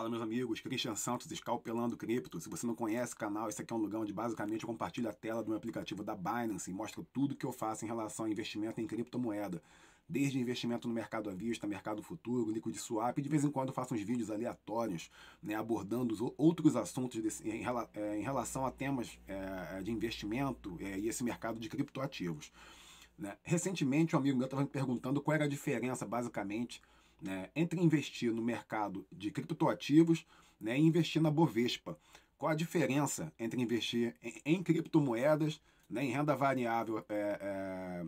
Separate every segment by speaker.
Speaker 1: Fala, meus amigos. Christian Santos, Escalpelando Cripto. Se você não conhece o canal, esse aqui é um lugar onde basicamente eu compartilho a tela do meu aplicativo da Binance e mostro tudo que eu faço em relação a investimento em criptomoeda. Desde investimento no mercado à vista, mercado futuro, liquid swap, e de vez em quando eu faço uns vídeos aleatórios, né, abordando outros assuntos desse, em, é, em, relação a temas é, é, de investimento é, e esse mercado de criptoativos. Né? Recentemente, um amigo meu estava me perguntando qual era a diferença, basicamente, né, entre investir no mercado de criptoativos né, e investir na Bovespa. Qual a diferença entre investir em, em criptomoedas, né, em renda variável, é, é,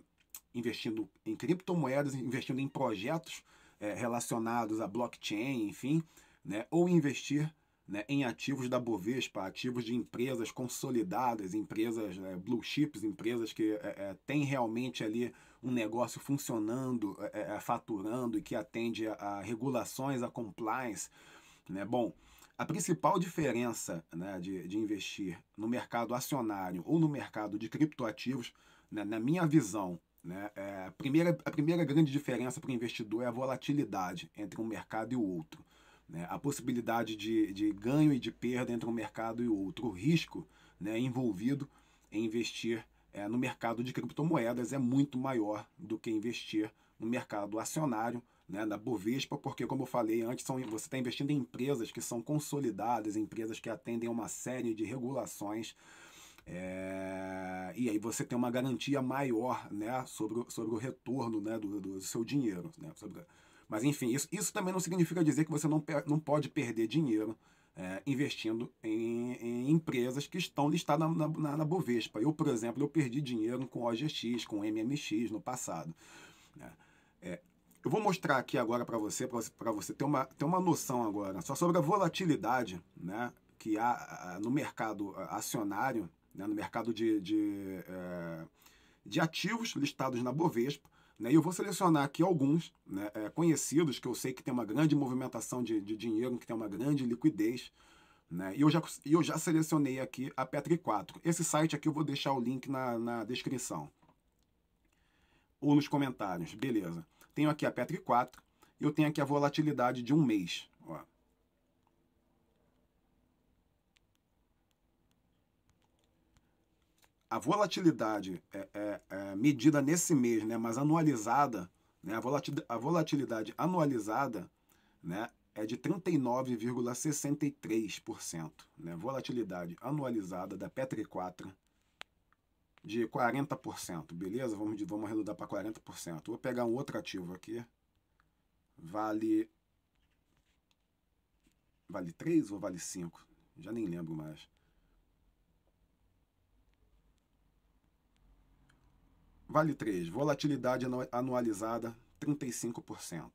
Speaker 1: investindo em criptomoedas, investindo em projetos é, relacionados a blockchain, enfim, né, ou investir né, em ativos da Bovespa, ativos de empresas consolidadas, empresas é, blue chips, empresas que é, é, têm realmente ali um negócio funcionando, é, faturando e que atende a, a regulações, a compliance. Né? Bom, a principal diferença né, de, de, investir no mercado acionário ou no mercado de criptoativos, né, na minha visão, né, é a, primeira, a primeira grande diferença para o investidor é a volatilidade entre um mercado e o outro. Né? A possibilidade de, de ganho e de perda entre um mercado e outro, o risco né, envolvido em investir é, no mercado de criptomoedas é muito maior do que investir no mercado acionário, né, da Bovespa, porque, como eu falei antes, são, você está investindo em empresas que são consolidadas, empresas que atendem a uma série de regulações. É, e aí você tem uma garantia maior né, sobre, sobre o retorno né, do, do seu dinheiro, né, sobre mas enfim, isso, isso também não significa dizer que você não, não pode perder dinheiro é, investindo em, em, empresas que estão listadas na, na, na, Bovespa. Eu, por exemplo, eu perdi dinheiro com OGX, com MMX no passado. Né? é, eu vou mostrar aqui agora para você, para você ter uma, ter uma noção agora, só sobre a volatilidade né, que há no mercado acionário, né, no mercado de, de, é, de ativos listados na Bovespa, né? E eu vou selecionar aqui alguns né, é, conhecidos que eu sei que tem uma grande movimentação de, de dinheiro, que tem uma grande liquidez. Né? E eu já, eu já selecionei aqui a Petri 4. Esse site aqui eu vou deixar o link na, na descrição ou nos comentários, beleza. Tenho aqui a Petri 4 eu tenho aqui a volatilidade de um mês. Ó. a volatilidade é, é, é, medida nesse mês, né, mas anualizada, né, a, volatilidade, a volatilidade anualizada né, é de 39,63%. Né, volatilidade anualizada da Petri 4 de 40%, beleza? Vamos, vamos arredondar para 40%. Vou pegar um outro ativo aqui. Vale. Vale 3 ou vale 5? Já nem lembro mais. Vale 3, volatilidade anualizada 35%.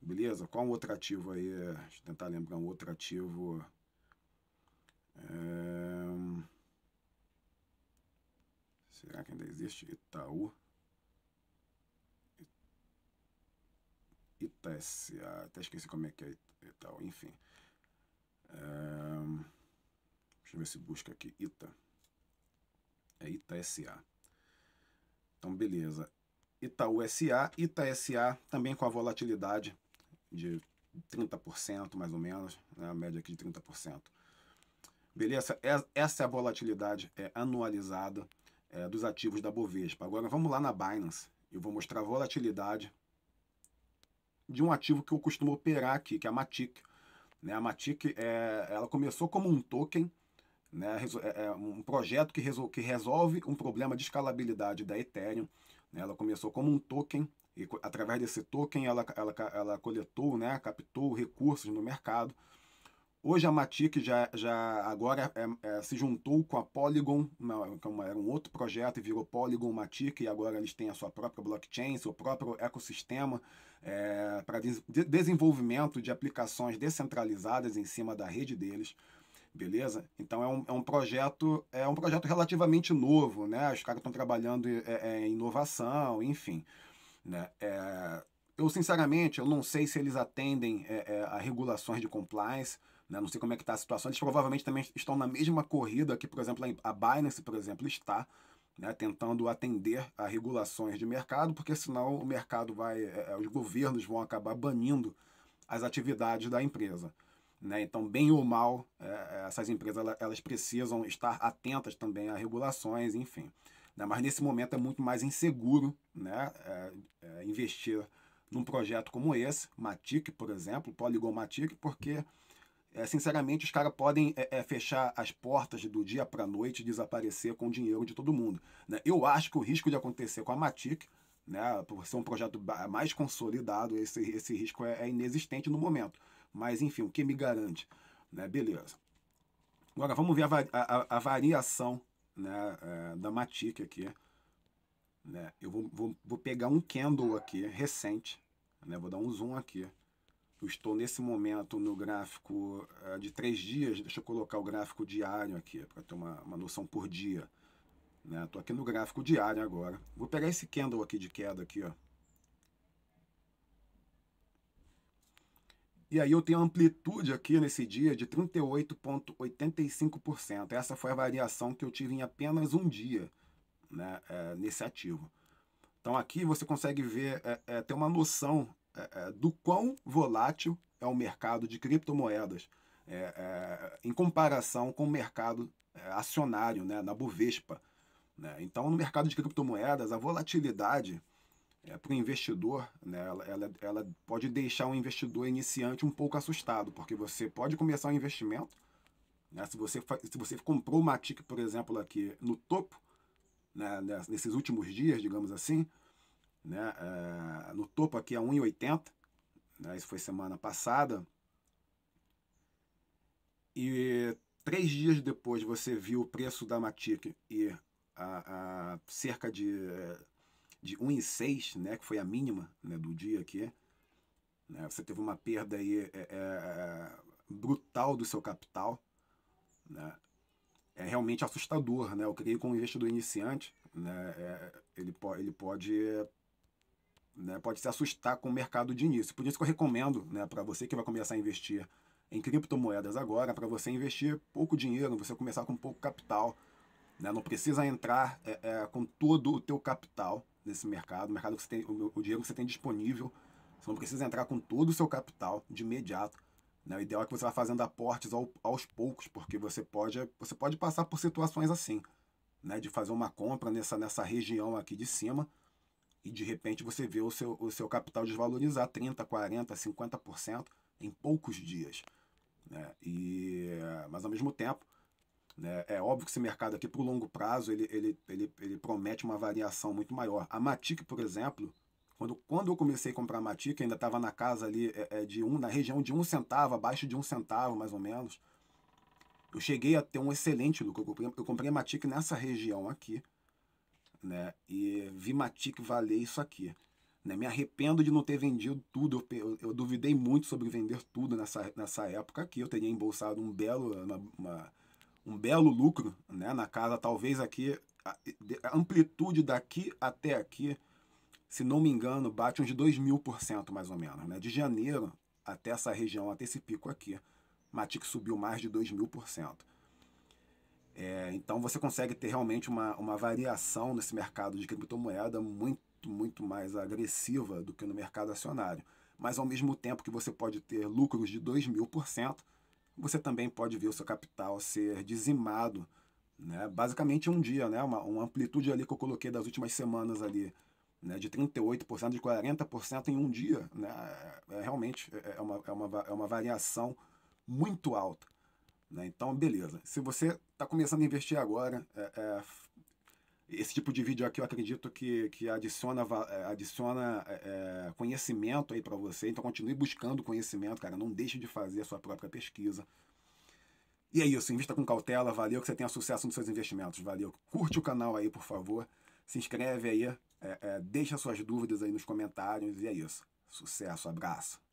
Speaker 1: Beleza? Qual um outro ativo aí? Deixa eu tentar lembrar um outro ativo. É... Será que ainda existe Itaú? Itasia, até esqueci como é que é Itaú, enfim. É... Deixa eu ver se busca aqui Ita. É Ita SA. Então, beleza. Itaú SA, Ita SA também com a volatilidade de 30% mais ou menos, né? a média aqui de 30%. Beleza? Essa é a volatilidade é, anualizada é, dos ativos da Bovespa. Agora vamos lá na Binance. Eu vou mostrar a volatilidade de um ativo que eu costumo operar aqui, que é a Matic. Né? A Matic, é, ela começou como um token né, é, é um projeto que, resol que resolve um problema de escalabilidade da Ethereum. Né, ela começou como um token e através desse token ela, ela, ela coletou, né, captou recursos no mercado. Hoje a Matic já, já agora é, é, se juntou com a Polygon, uma, era um outro projeto e virou Polygon Matic e agora eles têm a sua própria blockchain, seu próprio ecossistema é, para desenvolvimento de aplicações descentralizadas em cima da rede deles beleza? Então é um, é um projeto é um projeto relativamente novo, né? Os caras estão trabalhando em é, é, inovação, enfim, né? É, eu sinceramente eu não sei se eles atendem é, é, a regulações de compliance, né? Não sei como é que está a situação. Eles provavelmente também estão na mesma corrida que, por exemplo, a Binance, por exemplo, está. Né, tentando atender a regulações de mercado, porque senão o mercado vai, é, os governos vão acabar banindo as atividades da empresa. Né? Então, bem ou mal, é, é essas empresas elas precisam estar atentas também a regulações, enfim. Né? Mas nesse momento é muito mais inseguro né? É, é, investir num projeto como esse, Matic, por exemplo, Polygon Matic, porque é, sinceramente, os caras podem é, é, fechar as portas do dia para a noite e desaparecer com o dinheiro de todo mundo. Né? Eu acho que o risco de acontecer com a Matic, né, por ser um projeto mais consolidado, esse, esse risco é, é inexistente no momento. Mas enfim, o que me garante? Né? Beleza. Agora vamos ver a, a, a variação né, é, da Matic aqui. Né? Eu vou, vou, vou pegar um candle aqui, recente. Né? Vou dar um zoom aqui. Eu estou nesse momento no gráfico é, de três dias. Deixa eu colocar o gráfico diário aqui, para ter uma, uma noção por dia. Estou né? aqui no gráfico diário agora. Vou pegar esse candle aqui de queda aqui, ó. E aí eu tenho amplitude aqui nesse dia de 38,85%. Essa foi a variação que eu tive em apenas um dia né, é, nesse ativo. Então aqui você consegue ver, é, é, ter uma noção é, é, do quão volátil é o mercado de criptomoedas é, em comparação com o mercado acionário né, na Bovespa. Né? Então no mercado de criptomoedas a volatilidade é, para o investidor, né, ela, ela, ela, pode deixar um investidor iniciante um pouco assustado, porque você pode começar um investimento, né, se, você, se você comprou uma TIC, por exemplo, aqui no topo, né, né, nesses últimos dias, digamos assim, né, é, no topo aqui é 1,80, né, isso foi semana passada, e três dias depois você viu o preço da Matic e a, a cerca de de 1 em 6, né, que foi a mínima né, do dia aqui, né, você teve uma perda aí, é, é, é brutal do seu capital. Né, é realmente assustador. Né, eu creio que com investidor iniciante, né, é, ele, po ele pode, né, pode se assustar com o mercado de início. Por isso que eu recomendo né, para você que vai começar a investir em criptomoedas agora, para você investir pouco dinheiro, você começar com pouco capital. Né, não precisa entrar é, é, com todo o teu capital nesse mercado, o mercado que você tem, o, dinheiro que você tem disponível. Você não precisa entrar com todo o seu capital de imediato. Né? O ideal é que você vá fazendo aportes ao, aos poucos, porque você pode, você pode passar por situações assim, né? De fazer uma compra nessa, nessa região aqui de cima e de repente você vê o seu, o seu capital desvalorizar 30%, 40%, 50% em poucos dias. Né? E, mas ao mesmo tempo, né? É, é óbvio que esse mercado aqui, para o longo prazo, ele, ele, ele, ele promete uma variação muito maior. A Matic, por exemplo, quando, quando eu comecei a comprar a Matic, ainda estava na casa ali é, é, de um, na região de um centavo, abaixo de um centavo, mais ou menos. Eu cheguei a ter um excelente lucro. Eu comprei, eu comprei a Matic nessa região aqui, né? E vi Matic valer isso aqui. Né? Me arrependo de não ter vendido tudo. Eu, eu, duvidei muito sobre vender tudo nessa, nessa época aqui. Eu teria embolsado um belo, uma, uma um belo lucro, né? Na casa, talvez aqui, a amplitude daqui até aqui, se não me engano, bate uns 2 mil por cento, mais ou menos, né? De janeiro até essa região, até esse pico aqui, Matic subiu mais de 2 mil por cento. É, então você consegue ter realmente uma, uma variação nesse mercado de criptomoeda muito, muito mais agressiva do que no mercado acionário. Mas ao mesmo tempo que você pode ter lucros de 2 mil por cento, você também pode ver o seu capital ser dizimado, né? basicamente um dia, né? uma, uma amplitude ali que eu coloquei das últimas semanas ali, né? de 38%, de 40% em um dia, né? é, é realmente é, é uma, é, uma, é uma variação muito alta. Né? Então, beleza. Se você está começando a investir agora, é, é, esse tipo de vídeo aqui eu acredito que, que adiciona, eh, adiciona é, conhecimento aí para você. Então continue buscando conhecimento, cara. Não deixe de fazer a sua própria pesquisa. E é isso, invista com cautela, valeu que você tenha sucesso nos seus investimentos, valeu. Curte o canal aí, por favor, se inscreve aí, é, é, deixa suas dúvidas aí nos comentários e é isso. Sucesso, abraço.